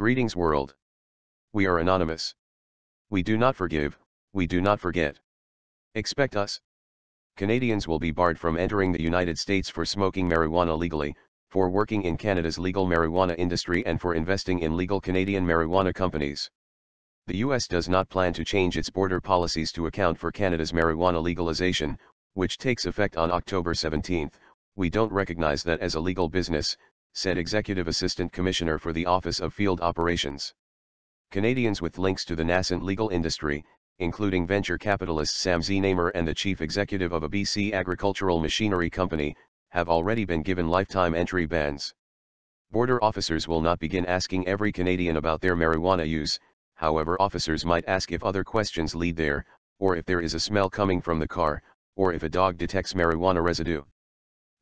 Greetings world. We are anonymous. We do not forgive, we do not forget. Expect us. Canadians will be barred from entering the United States for smoking marijuana legally, for working in Canada's legal marijuana industry and for investing in legal Canadian marijuana companies. The US does not plan to change its border policies to account for Canada's marijuana legalization, which takes effect on October 17. We don't recognize that as a legal business, said Executive Assistant Commissioner for the Office of Field Operations. Canadians with links to the nascent legal industry, including venture capitalist Sam Z. Namer and the chief executive of a BC agricultural machinery company, have already been given lifetime entry bans. Border officers will not begin asking every Canadian about their marijuana use, however officers might ask if other questions lead there, or if there is a smell coming from the car, or if a dog detects marijuana residue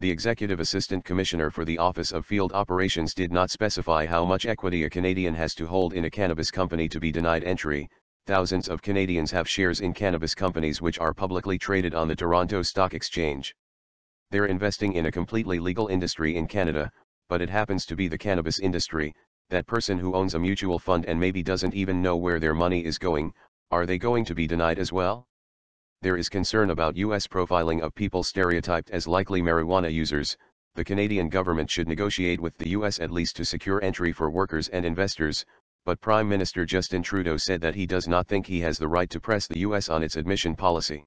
the Executive Assistant Commissioner for the Office of Field Operations did not specify how much equity a Canadian has to hold in a cannabis company to be denied entry. Thousands of Canadians have shares in cannabis companies which are publicly traded on the Toronto Stock Exchange. They're investing in a completely legal industry in Canada, but it happens to be the cannabis industry, that person who owns a mutual fund and maybe doesn't even know where their money is going, are they going to be denied as well? there is concern about U.S. profiling of people stereotyped as likely marijuana users, the Canadian government should negotiate with the U.S. at least to secure entry for workers and investors, but Prime Minister Justin Trudeau said that he does not think he has the right to press the U.S. on its admission policy.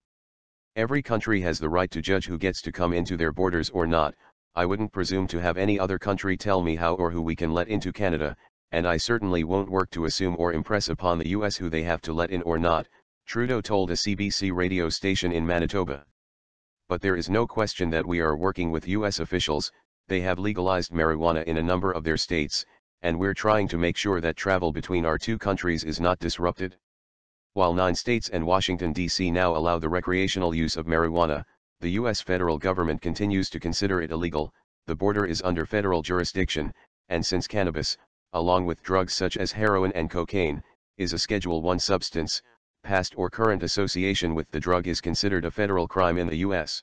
Every country has the right to judge who gets to come into their borders or not, I wouldn't presume to have any other country tell me how or who we can let into Canada, and I certainly won't work to assume or impress upon the U.S. who they have to let in or not, Trudeau told a CBC radio station in Manitoba. But there is no question that we are working with U.S. officials, they have legalized marijuana in a number of their states, and we're trying to make sure that travel between our two countries is not disrupted. While nine states and Washington, D.C. now allow the recreational use of marijuana, the U.S. federal government continues to consider it illegal, the border is under federal jurisdiction, and since cannabis, along with drugs such as heroin and cocaine, is a Schedule I substance, past or current association with the drug is considered a federal crime in the U.S.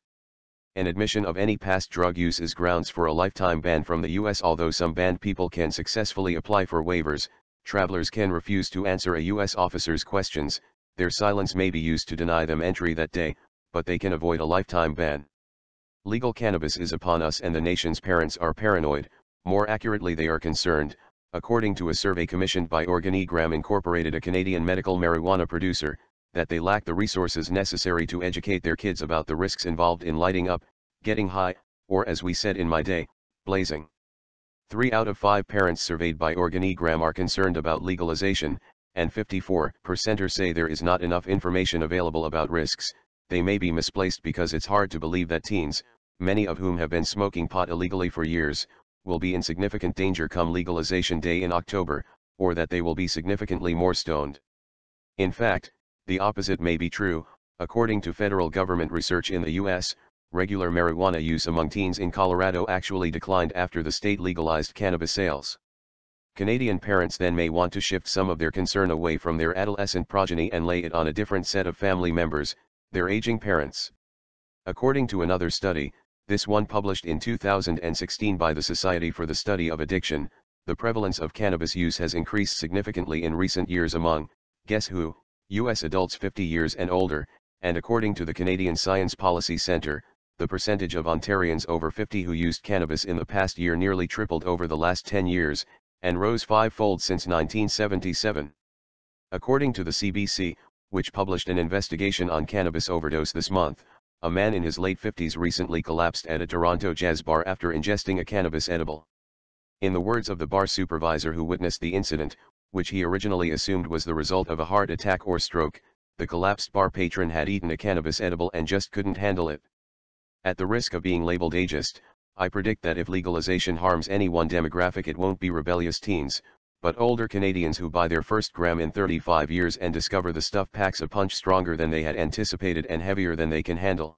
An admission of any past drug use is grounds for a lifetime ban from the U.S. Although some banned people can successfully apply for waivers, travelers can refuse to answer a U.S. officer's questions, their silence may be used to deny them entry that day, but they can avoid a lifetime ban. Legal cannabis is upon us and the nation's parents are paranoid, more accurately they are concerned, according to a survey commissioned by Organigram Incorporated a Canadian medical marijuana producer, that they lack the resources necessary to educate their kids about the risks involved in lighting up, getting high, or as we said in my day, blazing. Three out of five parents surveyed by Organigram are concerned about legalization, and 54% say there is not enough information available about risks, they may be misplaced because it's hard to believe that teens, many of whom have been smoking pot illegally for years, will be in significant danger come legalization day in October, or that they will be significantly more stoned. In fact, the opposite may be true, according to federal government research in the U.S., regular marijuana use among teens in Colorado actually declined after the state legalized cannabis sales. Canadian parents then may want to shift some of their concern away from their adolescent progeny and lay it on a different set of family members, their aging parents. According to another study, this one published in 2016 by the Society for the Study of Addiction, the prevalence of cannabis use has increased significantly in recent years among, guess who, U.S. adults 50 years and older, and according to the Canadian Science Policy Centre, the percentage of Ontarians over 50 who used cannabis in the past year nearly tripled over the last 10 years, and rose fivefold since 1977. According to the CBC, which published an investigation on cannabis overdose this month, a man in his late 50s recently collapsed at a Toronto jazz bar after ingesting a cannabis edible. In the words of the bar supervisor who witnessed the incident, which he originally assumed was the result of a heart attack or stroke, the collapsed bar patron had eaten a cannabis edible and just couldn't handle it. At the risk of being labeled ageist, I predict that if legalization harms any one demographic it won't be rebellious teens, but older Canadians who buy their first gram in 35 years and discover the stuff packs a punch stronger than they had anticipated and heavier than they can handle.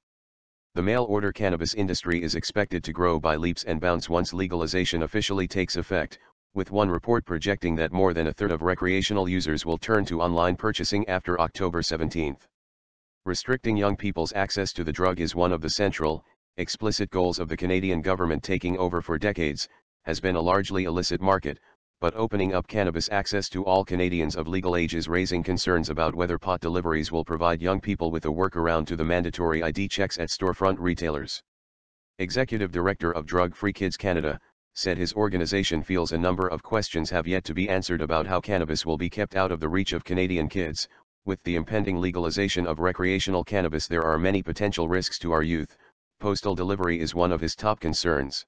The mail order cannabis industry is expected to grow by leaps and bounds once legalization officially takes effect, with one report projecting that more than a third of recreational users will turn to online purchasing after October 17. Restricting young people's access to the drug is one of the central, explicit goals of the Canadian government taking over for decades, has been a largely illicit market, but opening up cannabis access to all Canadians of legal age is raising concerns about whether pot deliveries will provide young people with a workaround to the mandatory ID checks at storefront retailers. Executive Director of Drug Free Kids Canada, said his organization feels a number of questions have yet to be answered about how cannabis will be kept out of the reach of Canadian kids, with the impending legalization of recreational cannabis there are many potential risks to our youth, postal delivery is one of his top concerns.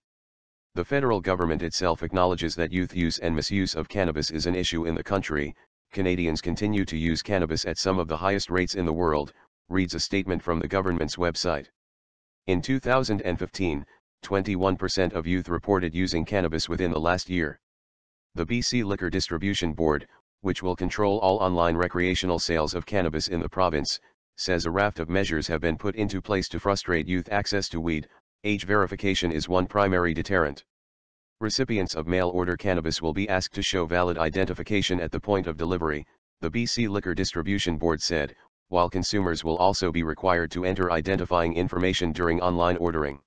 The federal government itself acknowledges that youth use and misuse of cannabis is an issue in the country, Canadians continue to use cannabis at some of the highest rates in the world, reads a statement from the government's website. In 2015, 21% of youth reported using cannabis within the last year. The BC Liquor Distribution Board, which will control all online recreational sales of cannabis in the province, says a raft of measures have been put into place to frustrate youth access to weed, Age verification is one primary deterrent. Recipients of mail-order cannabis will be asked to show valid identification at the point of delivery, the BC Liquor Distribution Board said, while consumers will also be required to enter identifying information during online ordering.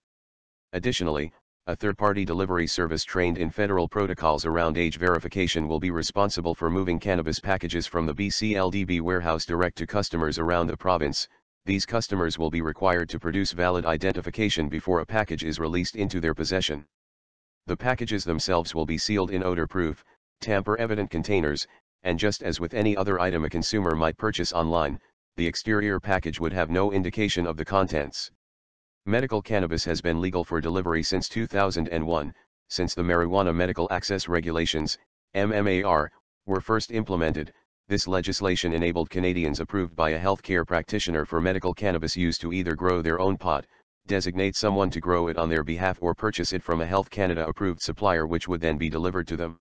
Additionally, a third-party delivery service trained in federal protocols around age verification will be responsible for moving cannabis packages from the LDB warehouse direct to customers around the province, these customers will be required to produce valid identification before a package is released into their possession. The packages themselves will be sealed in odor-proof, tamper-evident containers, and just as with any other item a consumer might purchase online, the exterior package would have no indication of the contents. Medical cannabis has been legal for delivery since 2001, since the Marijuana Medical Access Regulations, MMAR, were first implemented, this legislation enabled Canadians approved by a healthcare practitioner for medical cannabis use to either grow their own pot, designate someone to grow it on their behalf or purchase it from a Health Canada approved supplier which would then be delivered to them.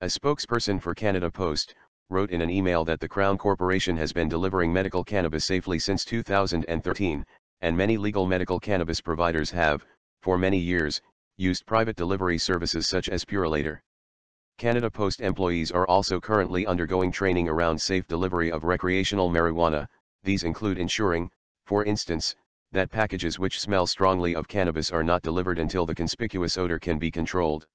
A spokesperson for Canada Post, wrote in an email that the Crown Corporation has been delivering medical cannabis safely since 2013, and many legal medical cannabis providers have, for many years, used private delivery services such as Purilator. Canada Post employees are also currently undergoing training around safe delivery of recreational marijuana, these include ensuring, for instance, that packages which smell strongly of cannabis are not delivered until the conspicuous odor can be controlled.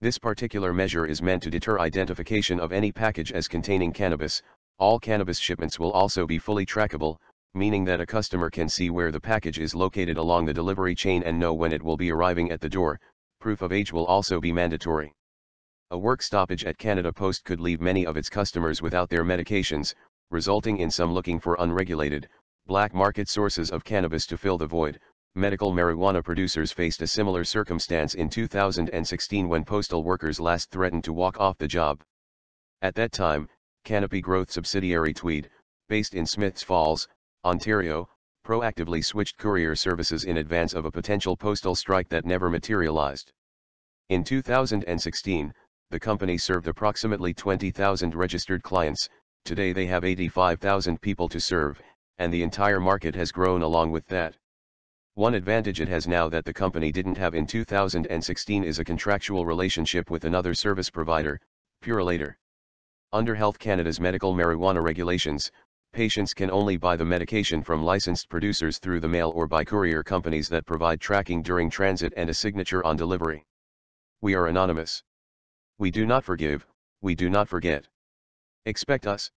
This particular measure is meant to deter identification of any package as containing cannabis, all cannabis shipments will also be fully trackable, meaning that a customer can see where the package is located along the delivery chain and know when it will be arriving at the door, proof of age will also be mandatory. A work stoppage at Canada Post could leave many of its customers without their medications, resulting in some looking for unregulated, black market sources of cannabis to fill the void. Medical marijuana producers faced a similar circumstance in 2016 when postal workers last threatened to walk off the job. At that time, Canopy Growth subsidiary Tweed, based in Smiths Falls, Ontario, proactively switched courier services in advance of a potential postal strike that never materialized. In 2016, the company served approximately 20,000 registered clients, today they have 85,000 people to serve, and the entire market has grown along with that. One advantage it has now that the company didn't have in 2016 is a contractual relationship with another service provider, Purilator. Under Health Canada's medical marijuana regulations, patients can only buy the medication from licensed producers through the mail or by courier companies that provide tracking during transit and a signature on delivery. We are anonymous we do not forgive, we do not forget. Expect us,